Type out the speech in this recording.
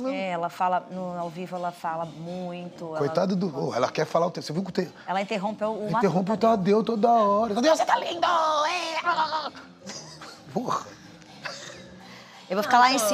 É, ela fala, no, ao vivo ela fala muito. Coitado ela... do. Oh, ela quer falar o tempo. Você viu que o tempo. Ela interrompe o. Interrompe o Tadeu toda hora. Tadeu, você tá lindo! É. Porra. Eu vou ficar lá em cima.